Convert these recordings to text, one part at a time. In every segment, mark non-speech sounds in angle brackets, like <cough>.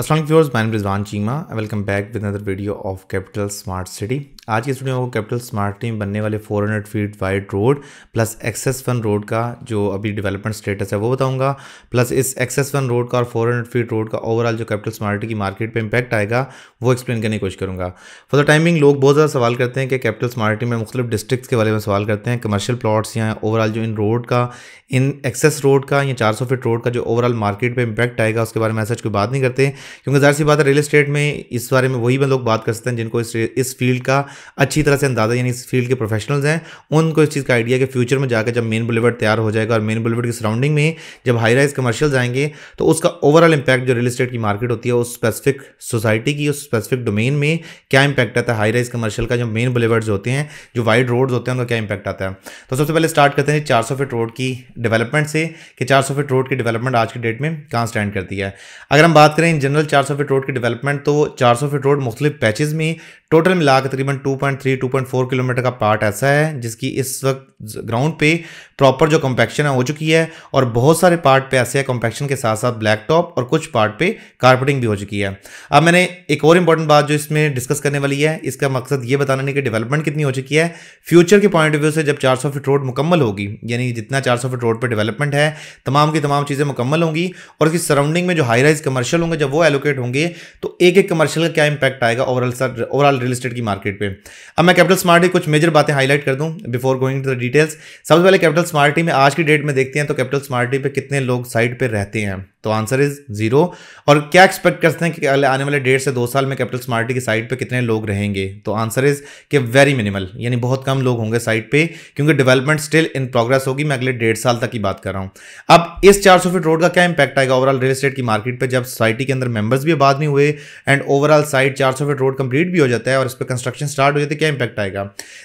Assalamu viewers, my name is Ran Chima. and welcome back with another video of Capital Smart City. आज की studio को capital smart team बनने वाले 400 feet wide road plus access one road का जो अभी development status है वो बताऊंगा प्लस इस एक्सेस वन रोड का और 400 फीट रोड का ओवरऑल जो कैपिटल स्मार्ट की मार्केट पे इम्पैक्ट आएगा वो एक्सप्लेन करने की कोशिश करूँगा फॉर द टाइमिंग लोग बहुत ज़्यादा सवाल करते हैं कि कैपिटल स्मार्ट में मुख्तु डिस्ट्रिक्स के बारे में सवाल करते हैं कमर्शियल प्लाट्स या ओवरऑल जो इन रोड का इन एक्सेस रोड का या चार फीट रोड का जो ओवरऑल मार्केट पर इम्पैक्ट आएगा उसके बारे में ऐसा कोई बात नहीं करते क्योंकि ज़ाहिर सी बात है रियल इस्टेट में इस बारे में वही लोग बात कर सकते हैं जिनको इस फील्ड का अच्छी तरह से अंदाज़ा यानी इस फील्ड के प्रोफेशनल्स हैं उनको इस चीज़ का आइडिया कि फ्यूचर में जाकर जब मेन बुलेवर्ड तैयार हो जाएगा और मेन बुलेवर्ड की सराउंडिंग में जब हाई राइज कमर्शियल आएंगे तो उसका ओवरऑल इंपैक्ट जो रियल इस्टेट की मार्केट होती है उस स्पेसिफिक सोसाइटी की उस स्पेसिफिक डोमेन में क्या इंपैक्ट आता है हाई राइज कमर्शियल का जो मेन बुलेवर्ड्स होते हैं जो वाइड रोड्स होते हैं उनका क्या इंपैक्ट आता है तो सबसे पहले स्टार्ट करते हैं चार सौ फीट रोड की डेवलपमेंट से कि चार सौ फीट रोड की डेवलपमेंट आज की डेट में कहाँ स्टैंड करती है अगर हम बात करें इन जनरल चार सौ फीट रोड की डेवलपमेंट तो चार सौ फीट रोड मुख्तलिफ पैचेज में टोटल मिला तकरीबन 2.3 2.4 किलोमीटर का पार्ट ऐसा है जिसकी इस वक्त ग्राउंड पे प्रॉपर जो कम्पैक्शन है हो चुकी है और बहुत सारे पार्ट पे ऐसे है कम्पैक्शन के साथ साथ ब्लैक टॉप और कुछ पार्ट पे कारपेटिंग भी हो चुकी है अब मैंने एक और इंपॉर्टेंट बात जो इसमें डिस्कस करने वाली है इसका मकसद ये बताना नहीं कि डेवलपमेंट कितनी हो चुकी है फ्यूचर के पॉइंट ऑफ व्यू से जब चार फीट रोड मुकम्मल होगी यानी जितना चार फीट रोड पर डेवलपमेंट है तमाम की तमाम चीज़ें मुकम्मल होंगी और उसकी सराउंडिंग में जो हाई राइज कमर्शियल होंगे जब वो एलोकेट होंगे तो एक एक कमर्शियल का क्या इंपैक्ट आएगा ओवरऑल ओवरऑल रियल स्टेट की मार्केट पे अब मैं कैपिटल स्मार्ट की कुछ मेजर बातें हाईलाइट कर दूं before going to the details सबसे पहले कैपिटल स्मार्टी में आज की डेट में देखते हैं तो कैपिटल स्मार्टी पे कितने लोग साइट पे रहते हैं तो आंसर इज जीरो और क्या एक्सपेक्ट करते हैं कि आने वाले डेढ़ से दो साल में कैपिटल स्मार्टी की साइट पे कितने लोग रहेंगे तो आंसर इज के वेरी मिनिमल यानी बहुत कम लोग होंगे साइट पे क्योंकि डेवलपमेंट स्टिल इन प्रोग्रेस होगी मैं अगले डेढ़ साल तक की बात कर रहा हूँ अब इस चार सौ फीट रोड का क्या इंपैक्ट आएगा ओवरऑल रियल स्टेट की मार्केट पर जब सोसाइटी के अंदर मेंबर्स भी बाद में हुए एंड ओवरऑल साइट चार सौ फीट रोड कंप्लीट भी हो जाता है और इस पर कंस्ट्रक्शन स्टार्ट हो जाती तो क्या इंपैक्ट आएगा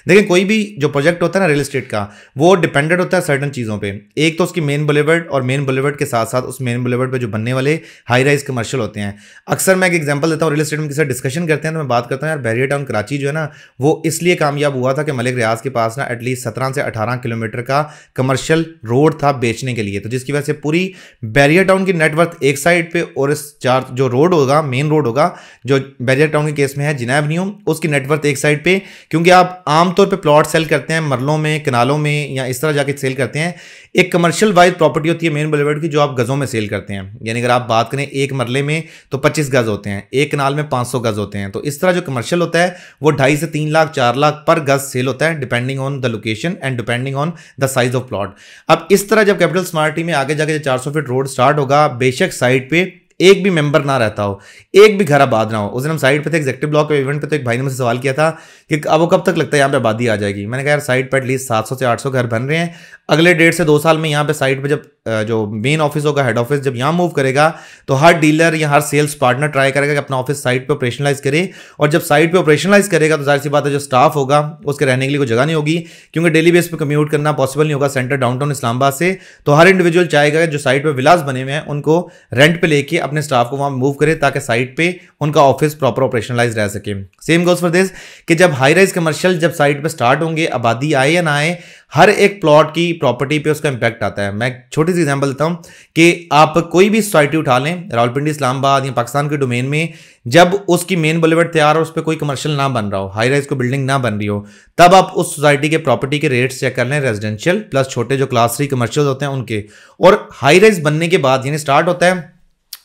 देखिए कोई भी जो प्रोजेक्ट होता है ना रियल स्टेट का वो डिपेंडेंट होता है सर्टन चीज़ों पर एक तो उसकी मेन बुलेवर्ड और मेन बुलेवर्ड के साथ साथ उस मेन बुलेवर्ड पर जो बनने वाले हाई राइज कमर्शियल होते हैं अक्सर मैं एक एग्जाम्पल देता हूँ रियल स्टेट में किसी डिस्कशन करते हैं तो मैं बात करता हूँ यार बैरियर टाउन कराची जो है ना वो इसलिए कामयाब हुआ था कि मलिक रियाज के पास ना एटलीस्ट सत्रह से अठारह किलोमीटर का कमर्शियल रोड था बेचने के लिए तो जिसकी वजह से पूरी बैरियर टाउन की नेटवर्थ एक साइड पे और इस चार जो रोड होगा मेन रोड होगा जो बैरियर टाउन के केस में है जिनाब न्यू उसकी नेटवर्थ एक साइड पे क्योंकि आप आमतौर पे प्लॉट सेल करते हैं मरलों में किनालों में या इस तरह जाके सेल करते हैं एक कमर्शियल वाइज प्रॉपर्टी होती है मेन बुलेवर्ड की जो आप गज़ों में सेल करते हैं यानी अगर आप बात करें एक मरले में तो पच्चीस गज़ होते हैं एक किनाल में पाँच गज़ होते हैं तो इस तरह जो कमर्शियल होता है वो ढाई से तीन लाख चार लाख पर गज़ सेल होता है depending on the location and depending on the size of plot अब इस तरह जब कैपिटल स्मार्टी में आगे जाके चार सौ फीट रोड स्टार्ट होगा बेशक साइड पर एक भी मेंबर ना रहता हो एक भी घर आबाद ना हो उस दिन हम साइड पे थे एग्जेक्टिव ब्लॉक के इवेंट पे तो एक भाई ने मुझसे सवाल किया था कि अब वो कब तक लगता है यहाँ पे आबादी आ जाएगी मैंने कहा यार साइड पर एटलीस्ट सात से आठ घर बन रहे हैं अगले डेढ़ से दो साल में यहाँ पे साइड पर जब जो मेन ऑफिस होगा हेड ऑफिस जब यहाँ मूव करेगा तो हर डीलर या हर सेल्स पार्टनर ट्राई करेगा कि अपना ऑफिस साइट पर ऑपरेशनलाइज करे और जब साइट पर ऑपरेशनलाइज करेगा तो जाहिर सी बात है जो स्टाफ होगा उसके रहने के लिए कोई जगह नहीं होगी क्योंकि डेली बेस पर कम्यूट करना पॉसिबल नहीं होगा सेंटर डाउनटाउन इस्लामाबाद से तो हर इंडिविजुअल चाहेगा जो साइट पर विलास बने हुए हैं उनको रेंट पर लेके अपने स्टाफ को वहाँ मूव करें ताकि साइट पे उनका ऑफिस प्रॉपर ऑपरेशनलाइज रह सके सेम गोज फॉर दिस कि जब हाई राइज कमर्शियल जब साइट पे स्टार्ट होंगे आबादी आए या ना आए हर एक प्लॉट की प्रॉपर्टी पे उसका इंपैक्ट आता है मैं छोटी सी एग्जाम्पल देता हूँ कि आप कोई भी सोसाइटी उठा लें रावलपिंडी इस्लामाबाद या पाकिस्तान के डोमेन में जब उसकी मेन बुलेवर्ड तैयार हो उस पर कोई कमर्शियल ना बन रहा हो हाई राइज को बिल्डिंग ना बन रही हो तब आप उस सोसाइटी के प्रॉपर्टी के रेट्स चेक कर लें रेजिडेंशियल प्लस छोटे जो क्लास थ्री कमर्शियल होते हैं उनके और हाई राइज बनने के बाद यानी स्टार्ट होता है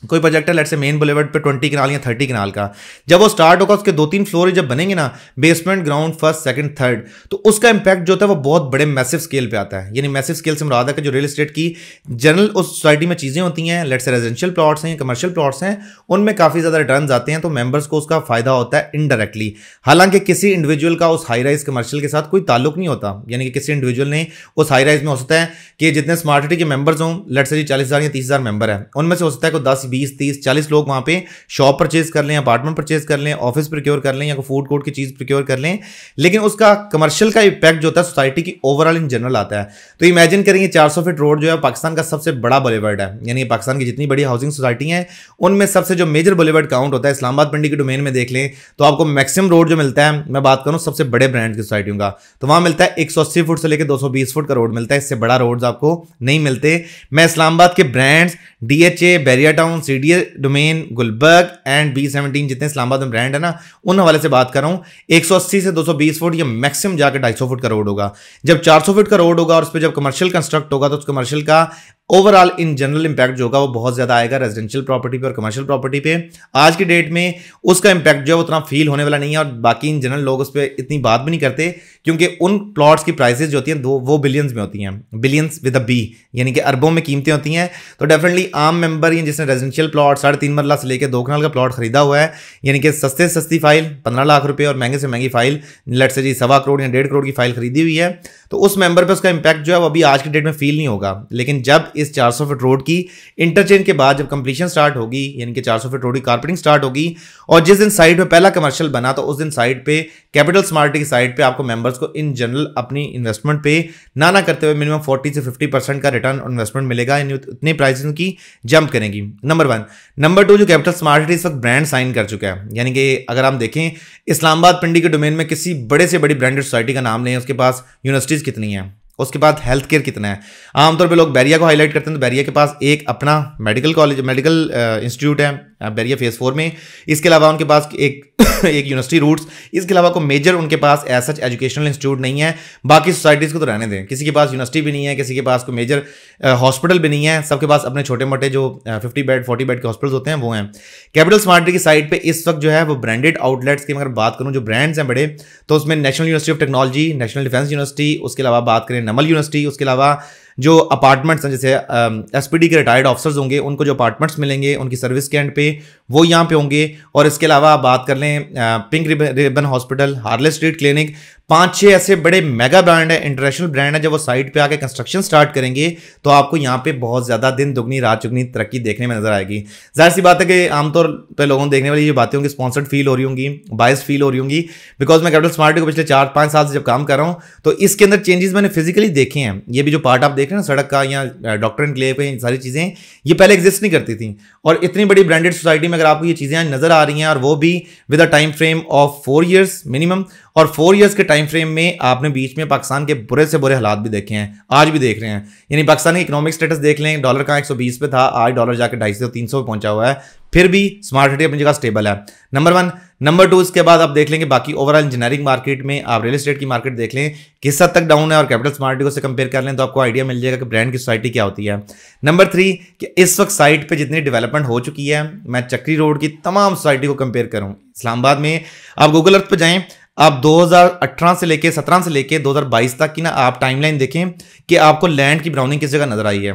कोई प्रोजेक्ट है लेट से मेन बुलेवर्ड पे ट्वेंटी कनाल या थर्टी कनाल का जब वो स्टार्ट होगा उसके दो तीन फ्लोर जब बनेंगे ना basement ground first second third तो उसका इंपैक्ट जो होता है वो बहुत बड़े मैसिव स्केल पे आता है यानी मैसिव स्केल से मुरादा का कि जो रियल स्टेट की जनरल उस सोसाइटी में चीज़ें होती हैं लेट से रेजिडेंशियल प्लॉट्स हैं कमर्शियल प्लॉट्स हैं उनमें काफ़ी ज़्यादा रिटर्न आते हैं तो मेम्बर्स को उसका फायदा होता है इनडायरेक्टली हालांकि किसी इंडिविजुअल का उस हाई राइज कमर्शियल के साथ कोई ताल्लुक नहीं होता यानी कि किसी इंडिविजुअल ने उस हाई राइज में हो सकता है कि जितने स्मार्ट सिटी के मेबर्स हों लेट से जी चालीस हज़ार या तीस हज़ार है उनमें से हो सकता है कोई दस बीस तीस चालीस लोग वहाँ पे शॉप परचेज कर लें अपार्टमेंट परचेज कर लें ऑफिस प्रिक्योर कर लें या फूड कोर्ट की चीज़ प्रिक्योर कर लें लेकिन उसका कमर्शियल का इम्पैक्ट जो होता है सोसाइटी की ओवरऑल इन जनरल आता है तो इमेजिन करेंगे चार सौ फीट रोड जो है पाकिस्तान का सबसे बड़ा बलेवर्ड है यानी पाकिस्तान की जितनी बड़ी हाउसिंग सोसाइटी हैं उनमें सबसे जो मेजर बलेवर्ड काउंट होता है इस्लामाबाद मंडी के डोमेन में देख लें तो आपको मैक्सिमम रोड जो मिलता है मैं बात करूँ सबसे बड़े ब्रांड की सोसाइटियों का तो वहाँ मिलता है एक फुट से लेकर दो फुट का रोड मिलता है इससे बड़ा रोड्स आपको नहीं मिलते मैं इस्लामाबाद के brands DHA Bahria town C A domain Gulberg and B seventeen जितने इस्लामाबाद में ब्रांड है ना उन हवाले से बात कर रहा हूँ 180 से 220 फुट या मैक्सिमम जाकर 250 फुट का रोड होगा जब 400 फुट का रोड होगा और उस पर जब कमर्शियल कंस्ट्रक्ट होगा तो उस कमर्शियल का ओवरऑल इन जनरल इम्पैक्ट जो होगा वो बहुत ज़्यादा आएगा रेजिडेंशियल प्रॉपर्टी पे और कमर्शियल प्रॉपर्टी पे आज की डेट में उसका इम्पैक्ट जो है उतना फील होने वाला नहीं है और बाकी इन जनरल लोग उस पर इतनी बात भी नहीं करते क्योंकि उन प्लॉट्स की प्राइसेज जो होती हैं वो बिलियंस में होती हैं बिलियंस विद अ बी यानी कि अरबों में कीमतें होती हैं तो डेफिनेटली आम मेंबर या जिसने रेजिडेंशियल प्लॉट साढ़े तीन मरला से लेकर दो कनाल का प्लॉट खरीदा हुआ है यानी कि सस्ते से सस्ती फाइल पंद्रह लाख रुपये और महंगे से महंगी फाइल लट से जी सवा करोड़ या डेढ़ करोड़ की फाइल खरीदी हुई है तो उस मेंबर पर उसका इंपैक्ट जो है वो अभी आज की डेट में फील नहीं होगा लेकिन जब इस 400 फीट रोड की इंटरचेंज के बाद जब कंप्लीशन स्टार्ट होगी यानी कि 400 फीट रोड की कारपेटिंग स्टार्ट होगी और जिस दिन साइड पे पहला कमर्शियल बना तो उस दिन साइड पे कैपिटल स्मार्ट की साइड पे आपको मेंबर्स को इन जनरल अपनी इन्वेस्टमेंट पे ना ना करते हुए मिनिमम फोर्टी से फिफ्टी परसेंट का रिटर्न इन्वेस्टमेंट मिलेगा यानी उतनी प्राइस की जंप करेंगी नंबर वन नंबर टू जो कैपिटल स्मार्ट इस वक्त ब्रांड साइन कर चुका है यानी कि अगर हम देखें इस्लामाबाद पिंडी के डोमेन में किसी बड़े से बड़ी ब्रांडेड सोसाइटी का नाम नहीं है उसके पास यूनिवर्सिटीज़ कितनी है उसके बाद हेल्थ केयर कितना है आमतौर पर लोग बैरिया को हाईलाइट करते हैं तो बैरिया के पास एक अपना मेडिकल कॉलेज मेडिकल इंस्टीट्यूट है बैरियर फेज फोर में इसके अलावा उनके पास एक <coughs> एक यूनिवर्सिटी रूट्स इसके अलावा कोई मेजर उनके पास एज सच एजुकेशनल इंस्टीट्यूट नहीं है बाकी सोसाइटीज़ को तो रहने दें किसी के पास यूनिवर्सिटी भी नहीं है किसी के पास कोई मेजर हॉस्पिटल भी नहीं है सबके पास अपने छोटे मोटे जो फिफ्टी बेड फोर्टी बेड के हॉस्पिटल होते हैं वो हैं कैपिटल स्मार्ट की साइड पर इस वक्त जो है वो ब्रांडेड आउटलेट्स की अगर बात करूँ जो ब्रांड्स हैं बड़े तो उसमें National University of Technology National Defence University उसके अलावा बात करें नमल यूनिवर्सिटी उसके अलावा जो अपार्टमेंट्स हैं जैसे एस के रिटायर्ड ऑफिसर्स होंगे उनको जो अपार्टमेंट्स मिलेंगे उनकी सर्विस के एंड पे वो यहाँ पे होंगे और इसके अलावा बात कर लें Pink Ribbon hospital Harley Street clinic पांच छह ऐसे बड़े मेगा ब्रांड है इंटरनेशनल ब्रांड है जब वो साइट पे आके कंस्ट्रक्शन स्टार्ट करेंगे तो आपको यहाँ पे बहुत ज़्यादा दिन दुगनी रात चुगनी तरक्की देखने में नजर आएगी जाहिर सी बात है कि आमतौर पर लोगों को देखने वाली ये बातें होंगी स्पॉन्सर्ड फील हो रही होंगी बायस फील हो रही होंगी बिकॉज मैं कैपिटल स्मार्ट को पिछले चार पाँच साल से जब काम कर रहा हूँ तो इसके अंदर चेंजेस मैंने फिजिकली देखे हैं ये भी जो पार्ट आप देख रहे हैं सड़क का या डॉक्टर क्लेप है सारी चीज़ें ये पहले एग्जिस्ट नहीं करती थी और इतनी बड़ी ब्रांडेड सोसाइटी में अगर आपको ये चीज़ें नजर आ रही हैं और वो भी with a time frame of four years minimum और फोर ईयर्स के टाइम फ्रेम में आपने बीच में पाकिस्तान के बुरे से बुरे हालात भी देखे हैं आज भी देख रहे हैं यानी पाकिस्तानी इकोनॉमिक स्टेटस देख लें डॉलर का एक पे था आज डॉलर जाकर ढाई सौ तीन सौ पहुंचा हुआ है फिर भी स्मार्ट सिटी अपनी जगह स्टेबल है नंबर वन नंबर टू इसके बाद आप देख लेंगे बाकी ओवरऑल इंजीनियरिंग मार्केट में आप रियल स्टेट की मार्केट देख लें किस हद तक डाउन है और कैपिटल स्मार्ट को से कंपेयर कर लें तो आपको आइडिया मिल जाएगा कि ब्रांड की सोसाइटी क्या होती है नंबर थ्री कि इस वक्त साइट पर जितनी डेवलपमेंट हो चुकी है मैं चक्री रोड की तमाम सोसाइटी को कंपेयर करूँ इस्लामाबाद में आप गूगल अर्थ पर जाएँ आप 2018 से लेके 17 से लेके 2022 तक की ना आप टाइमलाइन देखें कि आपको लैंड की ब्राउनिंग किस जगह नजर आई है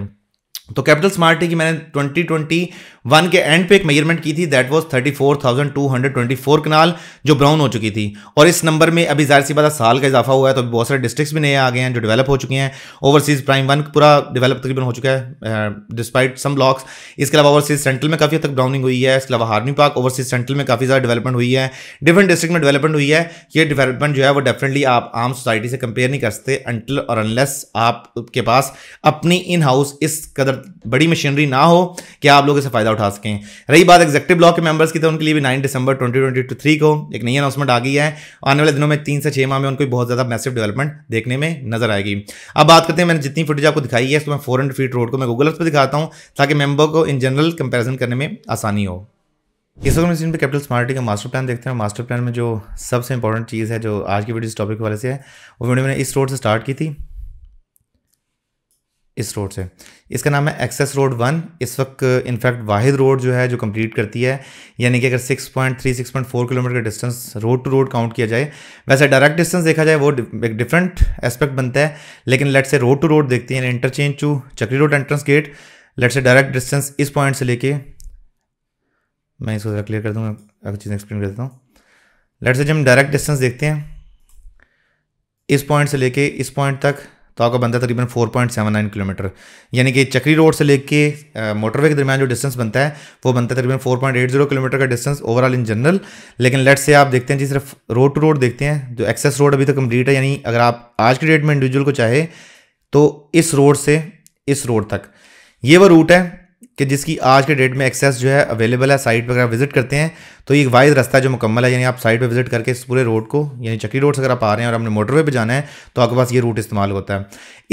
तो कैपिटल स्मार्ट की मैंने 2021 के एंड पे एक मेजरमेंट की थी दैट वाज 34,224 कनाल जो ब्राउन हो चुकी थी और इस नंबर में अभी जाहिर सी बात साल का इजाफा हुआ है तो अभी बहुत सारे डिस्ट्रिक्ट्स भी नए आ गए हैं जो डेवलप हो चुके हैं ओवरसीज प्राइम वन पूरा डेवलप तकरीबन हो चुका है डिस्पाइट सम ब्लॉक्स इसके अलावा ओवरसीज सेंट्रल में काफ़ी तक ब्राउनिंग हुई है इसके अलावा हार्मी पार्क ओवरसीज सेंट्रल में काफ़ी ज़्यादा डेवलपमेंट हुई है डिफरेंट डिस्ट्रिक्ट में डेवलपमेंट हुई है ये डेवलपमेंट जो है वो डेफिनेटली आप आम सोसाइटी से कंपेयर नहीं कर सकते अनटिल और अनलेस आपके पास अपनी इन हाउस इस कदर बड़ी मशीनरी ना हो कि आप लोग इसे फ़ायदा उठा सकें रही बात एग्जेक्टिव ब्लॉक के मेंबर्स की तो उनके लिए भी नाइन दिसंबर ट्वेंटी को एक नई अनाउंसमेंट आ गई है आने वाले दिनों में तीन से छह माह में उनको बहुत ज़्यादा मैसिव डेवलपमेंट देखने में नजर आएगी अब बात करते हैं मैंने जितनी फुटेज आपको दिखाई है इसको मैं फोर फीट रोड को मैं गूगल पर दिखाता हूँ ताकि मेम्बर को इन जनरल कंपेरिजन करने में आसानी हो इस वक्त हम पे कैपिटल स्मार्टी का मास्टर प्लान देखते हैं मास्टर प्लान में जो सबसे इंपॉर्टेंट चीज़ है जो आज की वीडियो इस टॉपिक वाले से है वो वीडियो मैंने इस रोड से स्टार्ट की थी इस रोड से इसका नाम है एक्सेस रोड वन इस वक्त इनफैक्ट वाहिद रोड जो है जो कंप्लीट करती है यानी कि अगर 6.3 6.4 किलोमीटर का distance road to road count किया जाए वैसे डायरेक्ट डिस्टेंस देखा जाए वो एक डिफरेंट एस्पेक्ट बनता है लेकिन लेट से रोड टू रोड देखते हैं interchange to Chakri road entrance gate let's say direct distance इस पॉइंट से लेके मैं इसको क्लियर कर दूँगा अगर चीज़ें एक्सप्लेन कर देता हूँ लेट से जब हम डायरेक्ट डिस्टेंस देखते हैं इस पॉइंट से लेके इस पॉइंट तक तो आपका बनता है तकरीबन 4.79 किलोमीटर यानी कि चक्री रोड से लेके मोटरवे के दरमियान जो डिस्टेंस बनता है वो बनता है तकरीबन 4.80 किलोमीटर का डिस्टेंस ओवरऑल इन जनरल लेकिन लेट से आप देखते हैं जी सिर्फ रोड टू रोड देखते हैं जो एक्सेस रोड अभी तक कम्प्लीट है यानी अगर आप आज की डेट में इंडिविजुअल को चाहे तो इस रोड से इस रोड तक ये वो रूट है कि जिसकी आज के डेट में एक्सेस जो है अवेलेबल है साइट पर अगर विजिट करते हैं तो ये वाइज रास्ता जो मुकम्मल है यानी आप साइट पर विजिट करके इस पूरे रोड को यानी चक्री रोड से अगर आप आ रहे हैं और हमने मोटरवे पर जाना है तो आपके पास ये रूट इस्तेमाल होता है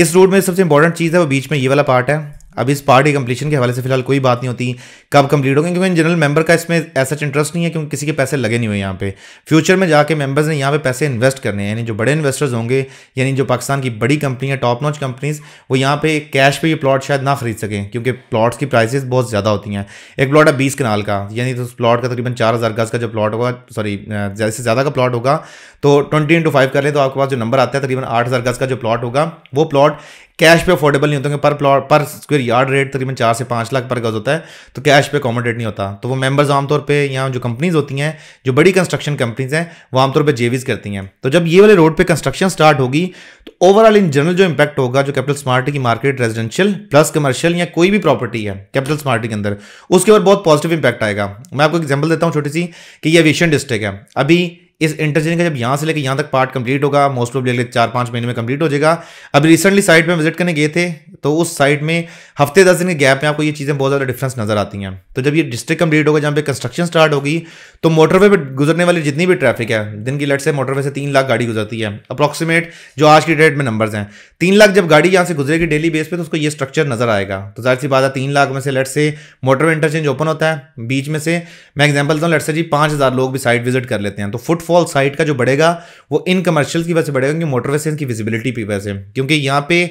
इस रूट में सबसे इंपॉर्टेंट चीज़ है वो बीच में ये वाला पार्ट है अब इस पार्टी कंप्लीशन के हवाले से फिलहाल कोई बात नहीं होती कब कंप्लीट होंगे क्योंकि जनरल मेंबर का इसमें ऐसा इंटरेस्ट नहीं है क्योंकि किसी के पैसे लगे नहीं हुए यहाँ पे फ्यूचर में जाके मेंबर्स ने यहाँ पे पैसे इन्वेस्ट करने हैं यानी जो बड़े इन्वेस्टर्स होंगे यानी जो पाकिस्तान की बड़ी है टॉप नॉच कंपनीज वो यहाँ पे कैश पे ये प्लॉट शायद ना खरीद सकें क्योंकि प्लॉट्स की प्राइसेज बहुत ज़्यादा होती हैं एक प्लॉट है बीस कनाल का यानी तो उस प्लॉट का तकरीबन चार हज़ार गज़ का जो प्लॉट होगा सॉरी ज़्यादा से ज़्यादा का प्लॉट होगा तो ट्वेंटी इंटू फाइव कर लें तो आपके पास जो नंबर आता है तकरीबन आठ हज़ार गज़ का जो प्लॉट होगा वो प्लॉट कैश पे अफोर्डेबल नहीं होते क्योंकि पर प्लॉट पर स्क्वायर यार्ड रेट तकरीबन चार से पाँच लाख पर गज होता है तो कैश पे अकोमोडेट नहीं होता तो वो मेंबर्स आमतौर पे यहाँ जो कंपनीज होती हैं जो बड़ी कंस्ट्रक्शन कंपनीज हैं वो आमतौर पर जेवीज करती हैं तो जब ये वाले रोड पर कंस्ट्रक्शन स्टार्ट होगी तो ओवरऑल इन जनरल जो इम्पैक्ट होगा जो कैपिटल स्मार्ट की मार्केट रेजिडेंशियल प्लस कमर्शियल या कोई भी प्रॉपर्टी है कैपिटल स्मार्ट के अंदर उसके ऊपर बहुत पॉजिटिव इंपैक्ट आएगा मैं आपको एग्जाम्पल देता हूँ छोटी सी कि ये एविएशन डिस्ट्रिक्ट है अभी इस इंटरचेंज का जब यहाँ से लेकर यहाँ तक पार्ट कंप्लीट होगा मोस्ट ऑफ लेकर चार पाँच महीने में कंप्लीट हो जाएगा अभी रिसेंटली साइट में विजिट करने गए थे तो उस साइट में हफ्ते दस दिन के गैप में आपको ये चीज़ें बहुत ज़्यादा डिफरेंस नजर आती हैं तो जब ये डिस्ट्रिक्ट कंप्लीट होगा जहाँ पे कंस्ट्रक्शन स्टार्ट होगी तो मोटरवे पर गुजरने वाली जितनी भी ट्रैफिक है दिन की लट से मोटरवे से तीन लाख गाड़ी गुजरती है अप्रॉक्सीमेट जो आज की डेट में नंबर्स हैं तीन लाख जब गाड़ी यहाँ से गुजरेगी डेली बेस पर तो उसको ये स्ट्रक्चर नजर आएगा तो जाहिर सी बात है तीन लाख में से लट से मोटरवे इंटरचेंज ओपन होता है बीच में से मैं एग्जाम्पल देता हूँ लट से जी पाँच लोग भी साइट विजिट कर लेते हैं तो फुट रेनफॉल साइड का जो बढ़ेगा वो इन कमर्शियल की वजह से बढ़ेगा क्योंकि मोटरवे से इनकी विजिबिलिटी की वजह से क्योंकि यहाँ पे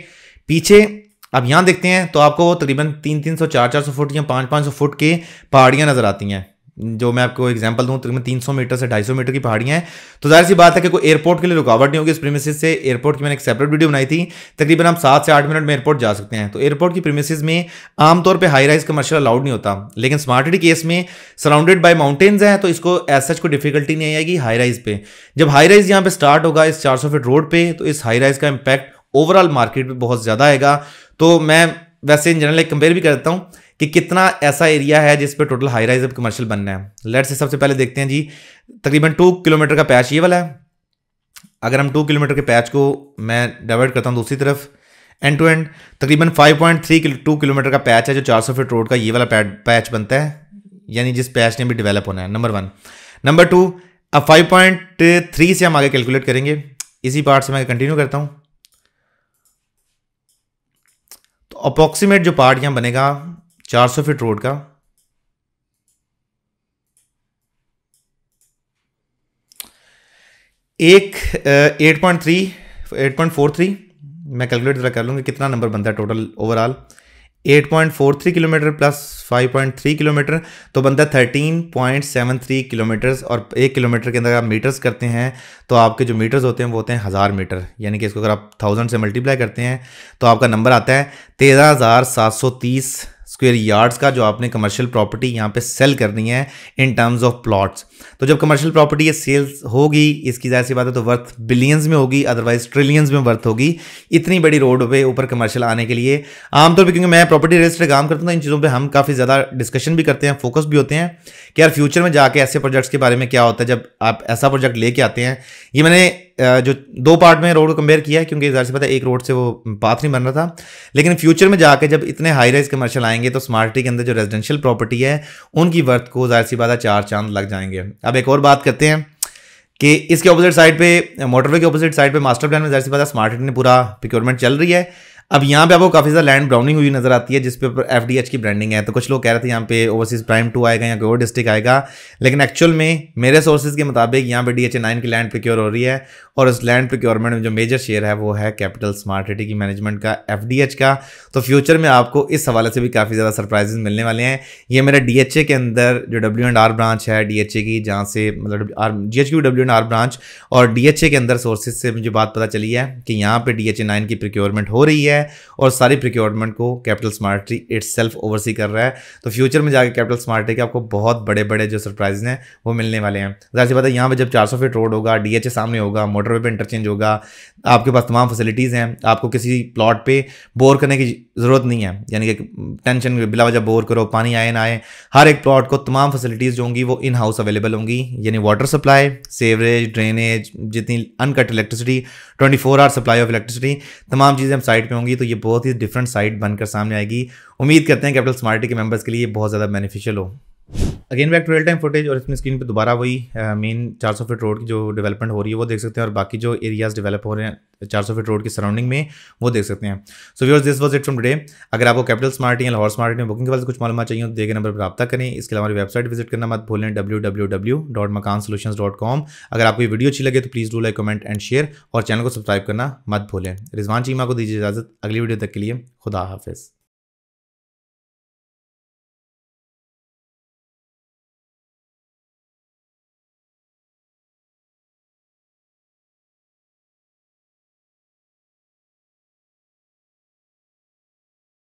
पीछे अब यहाँ देखते हैं तो आपको तकरीबन तीन तीन सौ चार चार सौ फुट या पाँच पाँच सौ फुट के पहाड़ियाँ नज़र आती हैं जो मैं आपको एग्जाम्पल दूँ तकरीबन तीन सौ मीटर से ढाई सौ मीटर की पहाड़ियाँ हैं तो जाहिर सी बात है कि कोई एयरपोर्ट के लिए रुकावट नहीं होगी इस प्रेमिस से एयरपोर्ट की मैंने एक सेपरेट वीडियो बनाई थी तकरीबन आप सात से आठ मिनट में एयरपोर्ट जा सकते हैं तो एयरपोर्ट की प्रीमिसेस में आमतौर पर हाई राइज कमर्शियल अलाउड नहीं होता लेकिन स्मार्ट सिटी केस में सराउंडेड बाई माउंटेन्स हैं तो इसको एज सच कोई डिफिकल्टी नहीं आएगी हाई राइज पर जब हाई राइज यहाँ पे स्टार्ट होगा इस चार सौ फिट रोड पर तो इस हाई राइज का इम्पैक्ट ओवरऑल मार्केट पर बहुत ज़्यादा आएगा तो मैं वैसे इन जनरल एक कंपेयर भी करता हूँ कि कितना ऐसा एरिया है जिस टोटल हाई राइज कमर्शियल बनना है लेट से सबसे पहले देखते हैं जी तकरीबन टू किलोमीटर का पैच ये वाला है अगर हम टू किलोमीटर के पैच को मैं डाइवर्ट करता हूँ दूसरी तरफ एंड टू एंड तकरीबन five point three two kilometre का पैच है जो चार सौ फीट रोड का ये वाला पैच बनता है यानी जिस पैच ने भी डेवलप होना है नंबर वन नंबर टू अब फाइव पॉइंट थ्री से हम आगे कैलकुलेट करेंगे इसी पार्ट से मैं कंटिन्यू करता हूँ तो अप्रोक्सीमेट जो पार्ट यहाँ बनेगा चार सौ फिट रोड का एक eight point three eight point four three मैं कैलकुलेट ज़रा कर लूँगी कितना नंबर बनता है total overall 8.43 kilometre plus 5.3 kilometre तो बनता है 13.73 किलोमीटर्स और एक किलोमीटर के अंदर आप मीटर्स करते हैं तो आपके जो मीटर्स होते हैं वो होते हैं हज़ार मीटर यानी कि इसको अगर आप थाउजेंड से मल्टीप्लाई करते हैं तो आपका नंबर आता है तेरह हज़ार सात सौ तीस स्क्वेयर यार्ड्स का जो आपने कमर्शियल प्रॉपर्टी यहाँ पे सेल करनी है इन टर्म्स ऑफ प्लॉट्स तो जब कमर्शियल प्रॉपर्टी ये सेल्स होगी इसकी जाहिर सी बात है तो वर्थ बिलियंस में होगी अदरवाइज ट्रिलियंस में वर्थ होगी इतनी बड़ी रोड पे ऊपर कमर्शियल आने के लिए आमतौर पर क्योंकि मैं प्रॉपर्टी रजिस्टर काम करता हूँ तो इन चीज़ों पर हम काफ़ी ज़्यादा डिस्कशन भी करते हैं फोकस भी होते हैं कि यार फ्यूचर में जाके ऐसे प्रोजेक्ट्स के बारे में क्या होता है जब आप ऐसा प्रोजेक्ट लेके आते हैं ये मैंने जो दो पार्ट में रोड कंपेयर किया है क्योंकि जहर से पता है एक रोड से वो पाथ नहीं बन रहा था लेकिन फ्यूचर में जाकर जब इतने हाई राइज कमर्शियल आएंगे तो स्मार्टी के अंदर जो रेजिडेंशियल प्रॉपर्टी है उनकी वर्थ को जाहिर सी बात है चार चांद लग जाएंगे अब एक और बात करते हैं कि इसके ऑपोजिट साइड पे मोटरवे के ऑपोजिट साइड पे मास्टर प्लान में जाहिर सी बात है स्मार्ट ने पूरा प्रिक्योरमेंट चल रही है अब यहाँ पे आपको काफ़ी ज़्यादा लैंड ब्राउनिंग हुई नजर आती है जिस पे एफ की ब्रांडिंग है तो कुछ लोग कह रहे थे यहाँ पे ओवरसीज प्राइम टू आएगा या कोई और डिस्ट्रिक्ट आएगा लेकिन एक्चुअल में मेरे सोर्सेज के मुताबिक यहाँ पे डी एच नाइन की लैंड प्रिक्योर हो रही है और उस लैंड प्रिक्योरमेंट में जो मेजर शेयर है वो है कैपिटल स्मार्ट सिटी की मैनेजमेंट का एफ का तो फ्यूचर में आपको इस हवाले से भी काफ़ी ज़्यादा सरप्राइजेज मिलने वाले हैं ये मेरा डी के अंदर जो डब्ल्यू एंड आर ब्रांच है डी की जहाँ से मतलब R G H W and R branch और डी के अंदर सोर्सेज से मुझे बात पता चली है कि यहाँ पर डी एच की प्रिक्योरमेंट हो रही है है और सारी प्रिक्योरमेंट को capital smarty itself oversee कर रहा है तो फ्यूचर में जाकर कैपिटल स्मार्टी के आपको बहुत बड़े बड़े जो सरप्राइज हैं वो मिलने वाले हैं तो जाहिर सी बात है यहाँ पर जब चार सौ फीट रोड होगा डी सामने होगा मोटरवे पर इंटरचेंज होगा आपके पास तमाम फैसिलिटीज़ हैं आपको किसी प्लॉट पर बोर करने की ज़रूरत नहीं है यानी कि टेंशन बिला वजह बोर करो पानी आए ना आए हर एक प्लॉट को तमाम फैसिलिटीज़ जो होंगी वो इन हाउस अवेलेबल होंगी यानी वाटर सप्लाई सेवरेज ड्रेनेज जितनी uncut electricity twenty four hour supply of electricity तमाम चीज़ें हम साइट पर होंगी होंगी तो ये बहुत ही डिफरेंट साइट बनकर सामने आएगी उम्मीद करते हैं कैपिटल स्मार्टी के मेंबर्स के लिए बहुत ज़्यादा बेनिफिशियल हो again back to real time footage और इसमें स्क्रीन पे दोबारा वही मेन uh, चार सौ फीट रोड की जो डेवलपमेंट हो रही है वो देख सकते हैं और बाकी जो एरियाज डेवलप हो रहे हैं चार सौ फीट रोड की सराउंडिंग में वो देख सकते हैं so viewers this was it from today अगर आपको कैपिटल स्मार्ट या लाहौर स्मार्ट में बुकिंग के बाद कुछ मालूम चाहिए तो देखे नंबर पर रब्ता करें इसके अलावा हमारी वेबसाइट विजिट करना मत भूलें W W W dot Makaan solution dot com अगर आपको वीडियो अच्छी लगे तो please do like comment and share और चैनल को सब्सक्राइब करना मत भूलें रिजवान चीमा को दीजिए इजाज़त अगली वीडियो तक के लिए खुदा हाफिज़